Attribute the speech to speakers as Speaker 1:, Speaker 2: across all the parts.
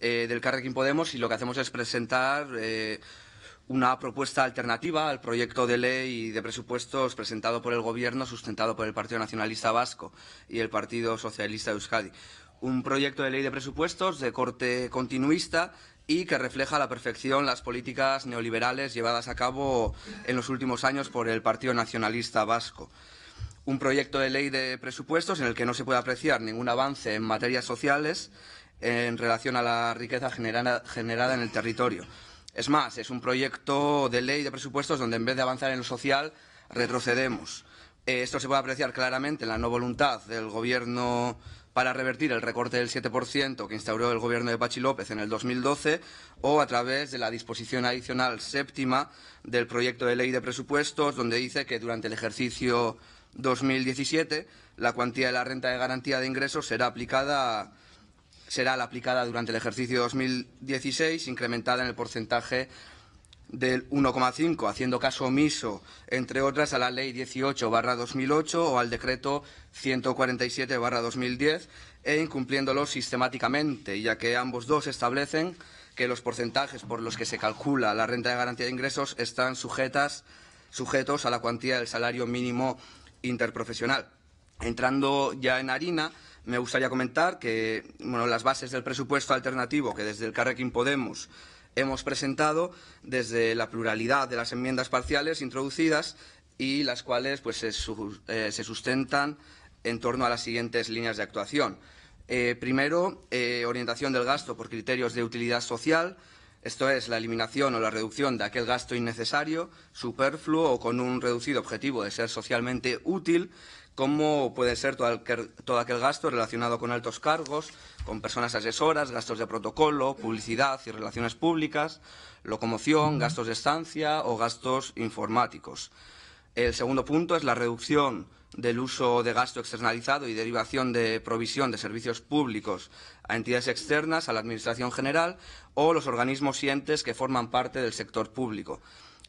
Speaker 1: Eh, del Carrequín Podemos y lo que hacemos es presentar eh, una propuesta alternativa al proyecto de ley de presupuestos presentado por el Gobierno, sustentado por el Partido Nacionalista Vasco y el Partido Socialista de Euskadi. Un proyecto de ley de presupuestos de corte continuista y que refleja a la perfección las políticas neoliberales llevadas a cabo en los últimos años por el Partido Nacionalista Vasco un proyecto de ley de presupuestos en el que no se puede apreciar ningún avance en materias sociales en relación a la riqueza generada, generada en el territorio. Es más, es un proyecto de ley de presupuestos donde en vez de avanzar en lo social, retrocedemos. Eh, esto se puede apreciar claramente en la no voluntad del Gobierno para revertir el recorte del 7% que instauró el Gobierno de Pachi López en el 2012 o a través de la disposición adicional séptima del proyecto de ley de presupuestos, donde dice que durante el ejercicio 2017 la cuantía de la renta de garantía de ingresos será aplicada será la aplicada durante el ejercicio 2016, incrementada en el porcentaje del 1,5, haciendo caso omiso, entre otras, a la Ley 18-2008 o al Decreto 147-2010 e incumpliéndolo sistemáticamente, ya que ambos dos establecen que los porcentajes por los que se calcula la renta de garantía de ingresos están sujetas, sujetos a la cuantía del salario mínimo interprofesional. Entrando ya en harina, me gustaría comentar que las bases del presupuesto alternativo que desde el Carrequín Podemos hemos presentado, desde la pluralidad de las enmiendas parciales introducidas y las cuales pues, se, eh, sustentan en torno a las siguientes líneas de actuación. Eh, primero, eh, orientación del gasto por criterios de utilidad social, esto es la eliminación o la reducción de aquel gasto innecesario, superfluo o con un reducido objetivo de ser socialmente útil, como puede ser todo aquel, gasto relacionado con altos cargos, con personas asesoras, gastos de protocolo, publicidad y relaciones públicas, locomoción, gastos de estancia o gastos informáticos. El segundo punto es la reducción del uso de gasto externalizado y derivación de provisión de servicios públicos a entidades externas, a la Administración General o los organismos y entes que forman parte del sector público.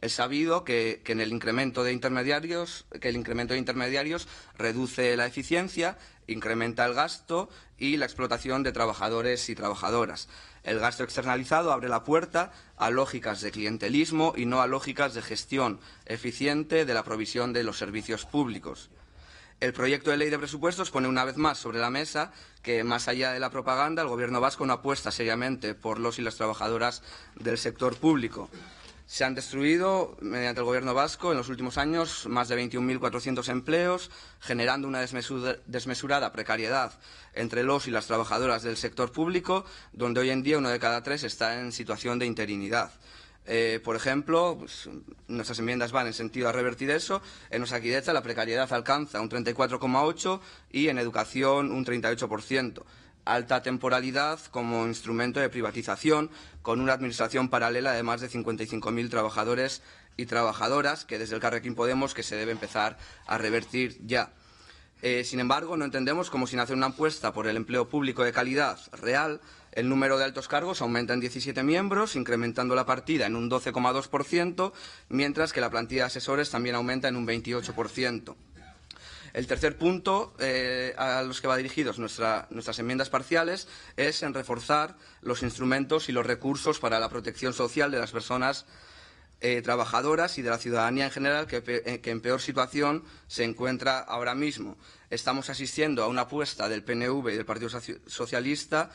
Speaker 1: Es sabido que, que el incremento de intermediarios reduce la eficiencia, incrementa el gasto y la explotación de trabajadores y trabajadoras. El gasto externalizado abre la puerta a lógicas de clientelismo y no a lógicas de gestión eficiente de la provisión de los servicios públicos. El proyecto de ley de presupuestos pone una vez más sobre la mesa que, más allá de la propaganda, el Gobierno vasco no apuesta seriamente por los y las trabajadoras del sector público. Se han destruido, mediante el Gobierno vasco, en los últimos años, más de 21.400 empleos, generando una desmesurada precariedad entre los y las trabajadoras del sector público, donde hoy en día uno de cada tres está en situación de interinidad. Eh, por ejemplo, pues, nuestras enmiendas van en sentido a revertir eso. En Osakidecha la precariedad alcanza un 34,8% y en educación un 38%. Alta temporalidad como instrumento de privatización, con una administración paralela de más de 55.000 trabajadores y trabajadoras, que desde el Carrequín Podemos que se debe empezar a revertir ya. Eh, sin embargo, no entendemos cómo sin hacer una apuesta por el empleo público de calidad real, el número de altos cargos aumenta en 17 miembros, incrementando la partida en un 12,2%, mientras que la plantilla de asesores también aumenta en un 28%. El tercer punto eh, a los que va dirigidos nuestras enmiendas parciales es en reforzar los instrumentos y los recursos para la protección social de las personas eh, trabajadoras y de la ciudadanía en general que, eh, que, en peor situación se encuentra ahora mismo. Estamos asistiendo a una apuesta del PNV y del Partido Socialista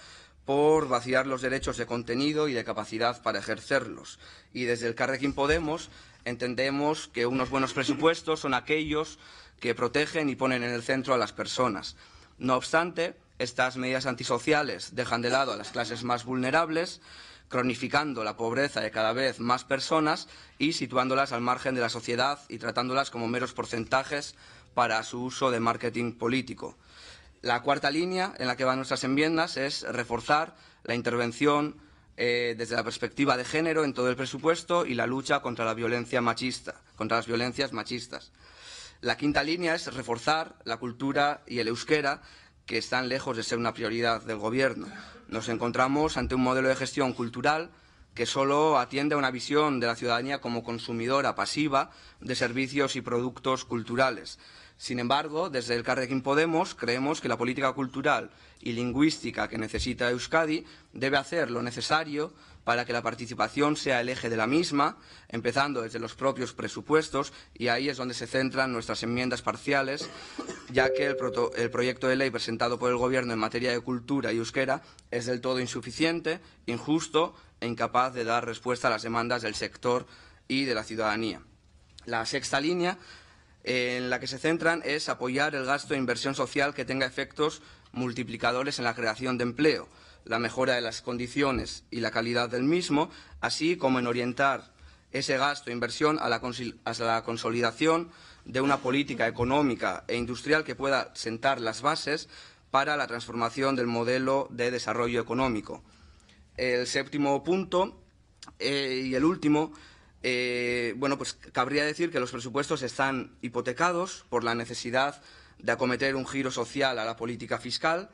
Speaker 1: por vaciar los derechos de contenido y de capacidad para ejercerlos. Y desde el Carrequín Podemos entendemos que unos buenos presupuestos son aquellos que protegen y ponen en el centro a las personas. No obstante, estas medidas antisociales dejan de lado a las clases más vulnerables, cronificando la pobreza de cada vez más personas y situándolas al margen de la sociedad y tratándolas como meros porcentajes para su uso de marketing político. La cuarta línea en la que van nuestras enmiendas es reforzar la intervención eh, desde la perspectiva de género en todo el presupuesto y la lucha contra la violencia machista, contra las violencias machistas. La quinta línea es reforzar la cultura y el euskera que están lejos de ser una prioridad del Gobierno. Nos encontramos ante un modelo de gestión cultural que solo atiende a una visión de la ciudadanía como consumidora pasiva de servicios y productos culturales. Sin embargo, desde el Carrequín Podemos creemos que la política cultural y lingüística que necesita Euskadi debe hacer lo necesario para que la participación sea el eje de la misma, empezando desde los propios presupuestos, y ahí es donde se centran nuestras enmiendas parciales, ya que el, el proyecto de ley presentado por el Gobierno en materia de cultura y euskera es del todo insuficiente, injusto e incapaz de dar respuesta a las demandas del sector y de la ciudadanía. La sexta línea en la que se centran es apoyar el gasto de inversión social que tenga efectos multiplicadores en la creación de empleo, la mejora de las condiciones y la calidad del mismo, así como en orientar ese gasto e inversión a la, consolidación de una política económica e industrial que pueda sentar las bases para la transformación del modelo de desarrollo económico. El séptimo punto eh, y el último eh, bueno, pues cabría decir que los presupuestos están hipotecados por la necesidad de acometer un giro social a la política fiscal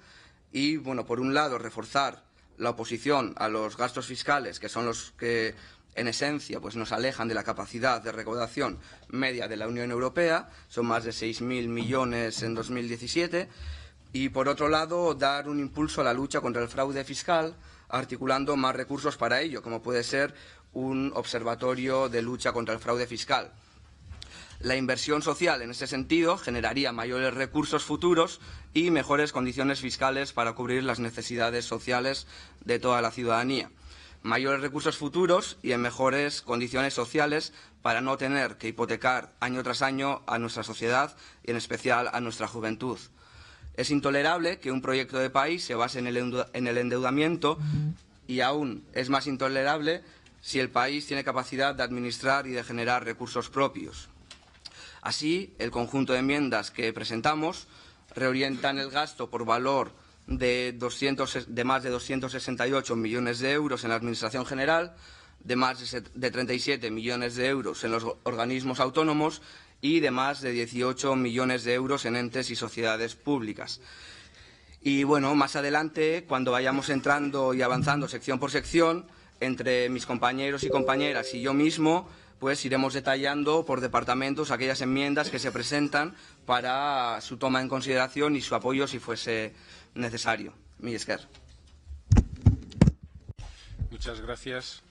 Speaker 1: y, bueno, por un lado, reforzar la oposición a los gastos fiscales, que son los que, en esencia, pues nos alejan de la capacidad de recaudación media de la Unión Europea, son más de 6.000 millones en 2017, y, por otro lado, dar un impulso a la lucha contra el fraude fiscal, articulando más recursos para ello, como puede ser un observatorio de lucha contra el fraude fiscal. La inversión social, en ese sentido, generaría mayores recursos futuros y mejores condiciones fiscales para cubrir las necesidades sociales de toda la ciudadanía. Mayores recursos futuros y en mejores condiciones sociales para no tener que hipotecar año tras año a nuestra sociedad y en especial a nuestra juventud. Es intolerable que un proyecto de país se base en el endeudamiento y aún es más intolerable si el país tiene capacidad de administrar y de generar recursos propios. Así, el conjunto de enmiendas que presentamos reorientan el gasto por valor de, de más de 268 millones de euros en la Administración General, de más de 37 millones de euros en los organismos autónomos y de más de 18 millones de euros en entes y sociedades públicas. Y bueno, más adelante, cuando vayamos entrando y avanzando sección por sección, entre mis compañeros y compañeras y yo mismo, pues iremos detallando por departamentos aquellas enmiendas que se presentan para su toma en consideración y su apoyo si fuese necesario. esquer. Muchas gracias.